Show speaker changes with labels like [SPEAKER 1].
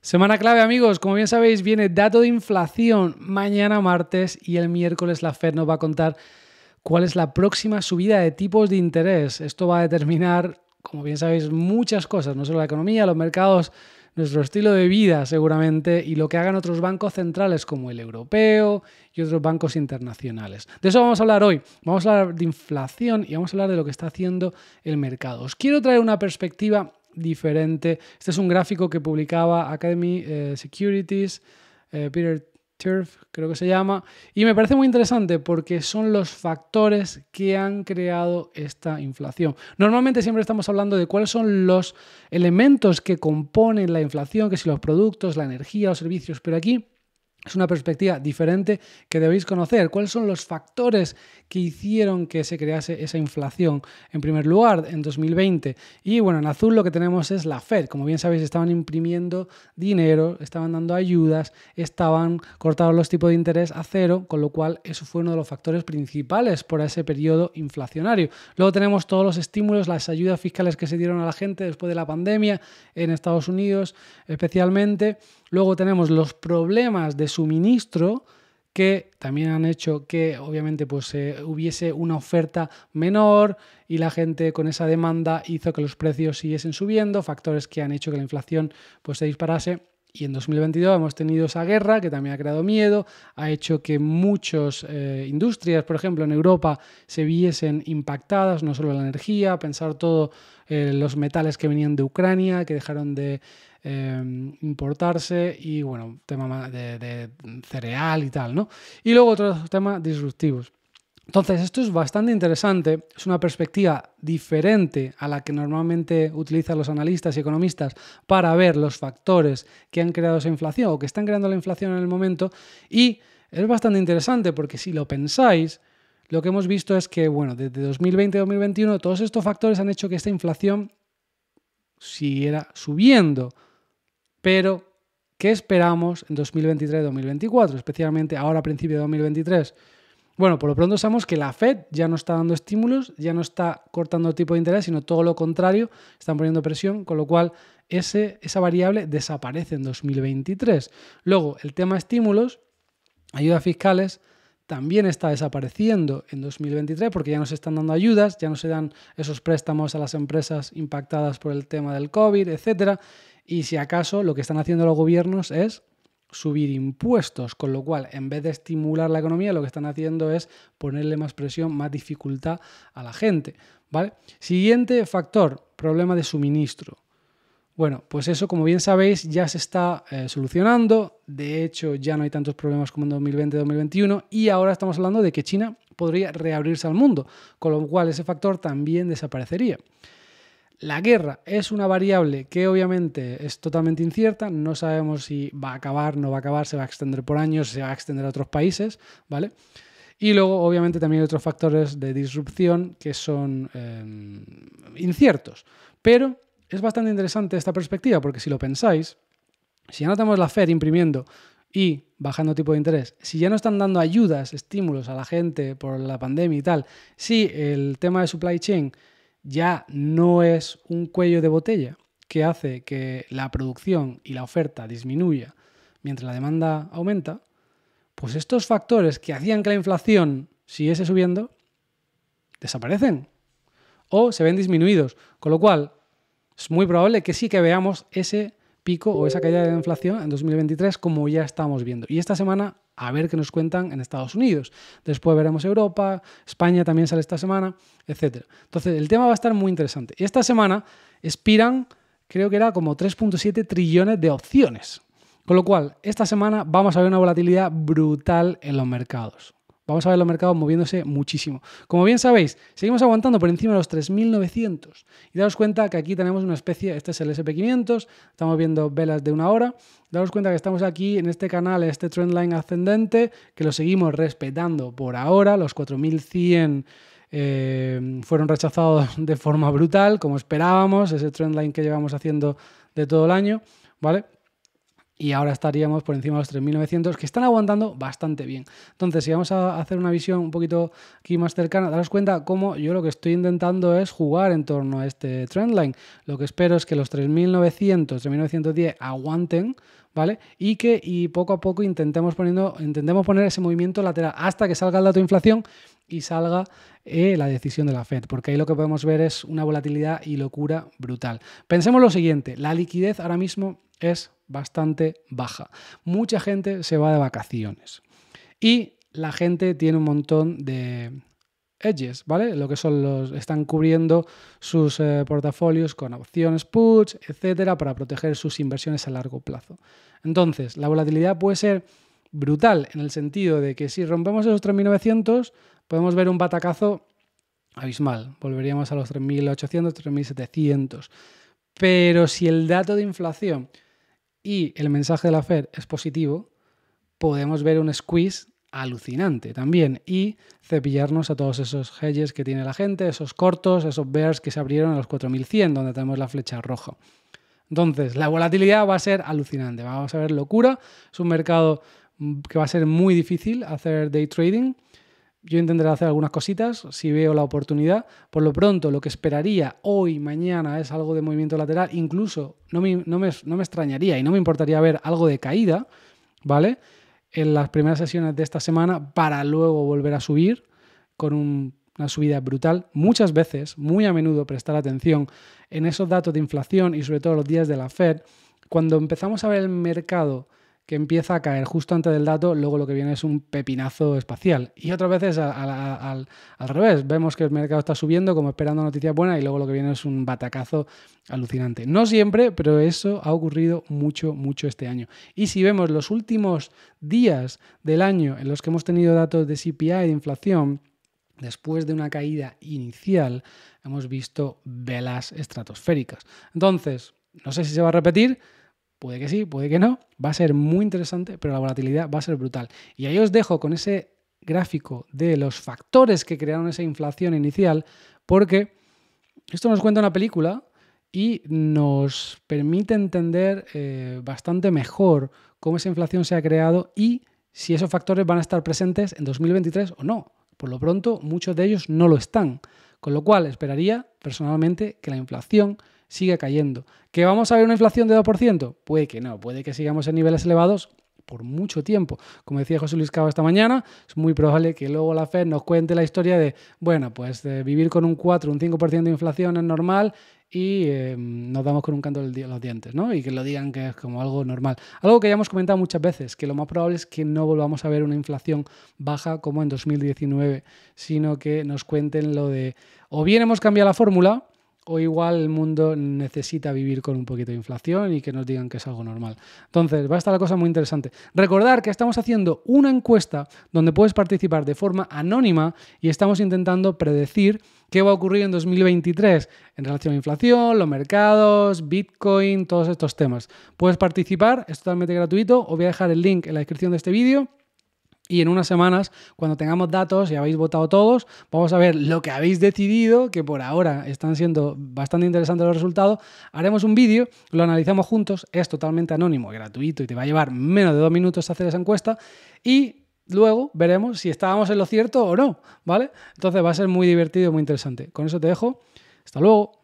[SPEAKER 1] Semana clave, amigos. Como bien sabéis, viene dato de inflación mañana martes y el miércoles la Fed nos va a contar cuál es la próxima subida de tipos de interés. Esto va a determinar, como bien sabéis, muchas cosas, no solo la economía, los mercados, nuestro estilo de vida seguramente y lo que hagan otros bancos centrales como el europeo y otros bancos internacionales. De eso vamos a hablar hoy. Vamos a hablar de inflación y vamos a hablar de lo que está haciendo el mercado. Os quiero traer una perspectiva diferente. Este es un gráfico que publicaba Academy eh, Securities, eh, Peter Turf, creo que se llama, y me parece muy interesante porque son los factores que han creado esta inflación. Normalmente siempre estamos hablando de cuáles son los elementos que componen la inflación, que si los productos, la energía, los servicios, pero aquí es una perspectiva diferente que debéis conocer. ¿Cuáles son los factores que hicieron que se crease esa inflación en primer lugar en 2020? Y bueno, en azul lo que tenemos es la Fed. Como bien sabéis, estaban imprimiendo dinero, estaban dando ayudas, estaban cortando los tipos de interés a cero, con lo cual eso fue uno de los factores principales por ese periodo inflacionario. Luego tenemos todos los estímulos, las ayudas fiscales que se dieron a la gente después de la pandemia en Estados Unidos especialmente. Luego tenemos los problemas de suministro que también han hecho que obviamente pues eh, hubiese una oferta menor y la gente con esa demanda hizo que los precios siguiesen subiendo, factores que han hecho que la inflación pues se disparase y en 2022 hemos tenido esa guerra que también ha creado miedo, ha hecho que muchas eh, industrias, por ejemplo, en Europa se viesen impactadas, no solo la energía, pensar todos eh, los metales que venían de Ucrania, que dejaron de eh, importarse, y bueno, tema de, de cereal y tal, ¿no? Y luego otros temas disruptivos. Entonces, esto es bastante interesante, es una perspectiva diferente a la que normalmente utilizan los analistas y economistas para ver los factores que han creado esa inflación o que están creando la inflación en el momento. Y es bastante interesante porque si lo pensáis, lo que hemos visto es que, bueno, desde 2020 2021, todos estos factores han hecho que esta inflación siguiera subiendo. Pero, ¿qué esperamos en 2023-2024? Especialmente ahora a principios de 2023 bueno, por lo pronto sabemos que la Fed ya no está dando estímulos, ya no está cortando tipo de interés, sino todo lo contrario, están poniendo presión, con lo cual esa variable desaparece en 2023. Luego, el tema estímulos, ayudas fiscales, también está desapareciendo en 2023 porque ya no se están dando ayudas, ya no se dan esos préstamos a las empresas impactadas por el tema del COVID, etc. Y si acaso lo que están haciendo los gobiernos es subir impuestos, con lo cual en vez de estimular la economía lo que están haciendo es ponerle más presión, más dificultad a la gente, ¿vale? Siguiente factor, problema de suministro. Bueno, pues eso, como bien sabéis, ya se está eh, solucionando. De hecho, ya no hay tantos problemas como en 2020-2021. Y ahora estamos hablando de que China podría reabrirse al mundo, con lo cual ese factor también desaparecería. La guerra es una variable que obviamente es totalmente incierta, no sabemos si va a acabar, no va a acabar, se va a extender por años, se va a extender a otros países, ¿vale? Y luego, obviamente, también hay otros factores de disrupción que son em, inciertos. Pero es bastante interesante esta perspectiva, porque si lo pensáis, si ya tenemos la Fed imprimiendo y bajando tipo de interés, si ya no están dando ayudas, estímulos a la gente por la pandemia y tal, si el tema de supply chain ya no es un cuello de botella que hace que la producción y la oferta disminuya mientras la demanda aumenta, pues estos factores que hacían que la inflación siguiese subiendo, desaparecen o se ven disminuidos, con lo cual es muy probable que sí que veamos ese pico o esa caída de inflación en 2023 como ya estamos viendo. Y esta semana a ver qué nos cuentan en Estados Unidos. Después veremos Europa, España también sale esta semana, etc. Entonces, el tema va a estar muy interesante. Y esta semana expiran, creo que era como 3.7 trillones de opciones. Con lo cual, esta semana vamos a ver una volatilidad brutal en los mercados. Vamos a ver los mercados moviéndose muchísimo. Como bien sabéis, seguimos aguantando por encima de los 3.900. Y daos cuenta que aquí tenemos una especie, este es el SP500, estamos viendo velas de una hora. Daos cuenta que estamos aquí en este canal, este line ascendente, que lo seguimos respetando por ahora, los 4.100. Eh, fueron rechazados de forma brutal, como esperábamos, ese line que llevamos haciendo de todo el año, ¿vale? y ahora estaríamos por encima de los 3.900 que están aguantando bastante bien. Entonces, si vamos a hacer una visión un poquito aquí más cercana, daros cuenta cómo yo lo que estoy intentando es jugar en torno a este trendline. Lo que espero es que los 3.900, 3.910 aguanten, ¿vale? Y que y poco a poco intentemos, poniendo, intentemos poner ese movimiento lateral hasta que salga el dato de inflación y salga eh, la decisión de la Fed, porque ahí lo que podemos ver es una volatilidad y locura brutal. Pensemos lo siguiente, la liquidez ahora mismo es bastante baja. Mucha gente se va de vacaciones y la gente tiene un montón de edges, ¿vale? Lo que son los están cubriendo sus eh, portafolios con opciones puts, etcétera, para proteger sus inversiones a largo plazo. Entonces, la volatilidad puede ser brutal en el sentido de que si rompemos esos 3900, podemos ver un batacazo abismal. Volveríamos a los 3.800, 3.700. Pero si el dato de inflación y el mensaje de la Fed es positivo, podemos ver un squeeze alucinante también y cepillarnos a todos esos hedges que tiene la gente, esos cortos, esos bears que se abrieron a los 4100 donde tenemos la flecha roja. Entonces, la volatilidad va a ser alucinante, vamos a ver locura, es un mercado mm, que va a ser muy difícil hacer day trading yo intentaré hacer algunas cositas si veo la oportunidad. Por lo pronto, lo que esperaría hoy, mañana, es algo de movimiento lateral. Incluso no me, no me, extrañaría y no me importaría ver algo de caída, ¿vale? En las primeras sesiones de esta semana para luego volver a subir con una subida brutal. Muchas veces, muy a menudo, prestar atención en esos datos de inflación y sobre todo los días de la Fed, cuando empezamos a ver el mercado que empieza a caer justo antes del dato, luego lo que viene es un pepinazo espacial. Y otras veces al, revés, vemos que el mercado está subiendo como esperando noticias buenas y luego lo que viene es un batacazo alucinante. No siempre, pero eso ha ocurrido mucho, mucho este año. Y si vemos los últimos días del año en los que hemos tenido datos de CPI, de inflación, después de una caída inicial, hemos visto velas estratosféricas. Entonces, no sé si se va a repetir, Puede que sí, puede que no. Va a ser muy interesante, pero la volatilidad va a ser brutal. Y ahí os dejo con ese gráfico de los factores que crearon esa inflación inicial, porque esto nos cuenta una película y nos permite entender eh, bastante mejor cómo esa inflación se ha creado y si esos factores van a estar presentes en 2023 o no. Por lo pronto, muchos de ellos no lo están. Con lo cual, esperaría personalmente que la inflación sigue cayendo. ¿Que vamos a ver una inflación de 2%? Puede que no, puede que sigamos en niveles elevados por mucho tiempo. Como decía José Luis Cabo esta mañana, es muy probable que luego la Fed nos cuente la historia de, bueno, pues vivir con un 4, un 5% de inflación es normal y eh, nos damos con un canto de los dientes, ¿no? Y que lo digan que es como algo normal. Algo que ya hemos comentado muchas veces, que lo más probable es que no volvamos a ver una inflación baja como en 2019, sino que nos cuenten lo de, o bien hemos cambiado la fórmula, o igual el mundo necesita vivir con un poquito de inflación y que nos digan que es algo normal. Entonces, va a estar la cosa muy interesante. Recordar que estamos haciendo una encuesta donde puedes participar de forma anónima y estamos intentando predecir qué va a ocurrir en 2023 en relación a inflación, los mercados, Bitcoin, todos estos temas. Puedes participar, es totalmente gratuito, os voy a dejar el link en la descripción de este vídeo. Y en unas semanas, cuando tengamos datos y habéis votado todos, vamos a ver lo que habéis decidido, que por ahora están siendo bastante interesantes los resultados. Haremos un vídeo, lo analizamos juntos, es totalmente anónimo, gratuito y te va a llevar menos de dos minutos hacer esa encuesta. Y luego veremos si estábamos en lo cierto o no, ¿vale? Entonces va a ser muy divertido muy interesante. Con eso te dejo. Hasta luego.